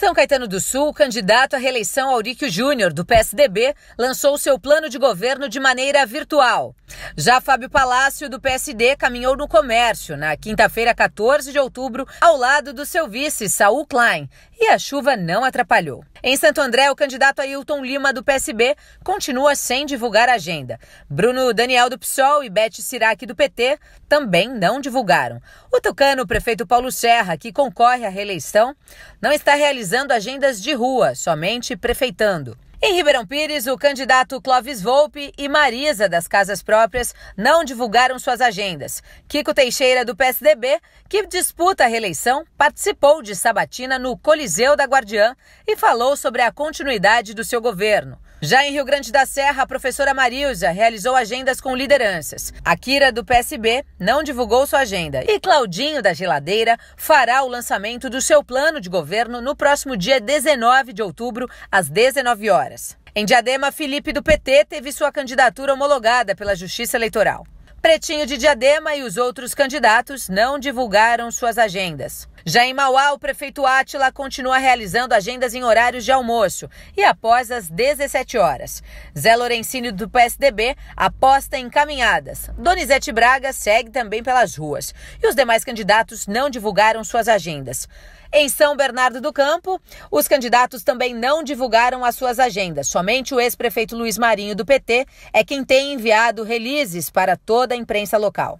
São Caetano do Sul, candidato à reeleição Auríquio Júnior, do PSDB, lançou seu plano de governo de maneira virtual. Já Fábio Palácio, do PSD, caminhou no comércio na quinta-feira, 14 de outubro, ao lado do seu vice, Saul Klein, e a chuva não atrapalhou. Em Santo André, o candidato Ailton Lima, do PSB, continua sem divulgar a agenda. Bruno Daniel, do PSOL, e Beth Sirac, do PT, também não divulgaram. O tucano, o prefeito Paulo Serra, que concorre à reeleição, não está realizando realizando agendas de rua, somente prefeitando. Em Ribeirão Pires, o candidato Clóvis Volpe e Marisa das Casas Próprias não divulgaram suas agendas. Kiko Teixeira, do PSDB, que disputa a reeleição, participou de sabatina no Coliseu da Guardiã e falou sobre a continuidade do seu governo. Já em Rio Grande da Serra, a professora Marilza realizou agendas com lideranças. A Kira, do PSB, não divulgou sua agenda. E Claudinho, da Geladeira, fará o lançamento do seu plano de governo no próximo dia 19 de outubro, às 19 horas horas. Em Diadema, Felipe do PT teve sua candidatura homologada pela Justiça Eleitoral. Pretinho de Diadema e os outros candidatos não divulgaram suas agendas. Já em Mauá, o prefeito Átila continua realizando agendas em horários de almoço e após as 17 horas. Zé Lorenzini, do PSDB, aposta em caminhadas. Donizete Braga segue também pelas ruas. E os demais candidatos não divulgaram suas agendas. Em São Bernardo do Campo, os candidatos também não divulgaram as suas agendas. Somente o ex-prefeito Luiz Marinho, do PT, é quem tem enviado releases para toda da imprensa local.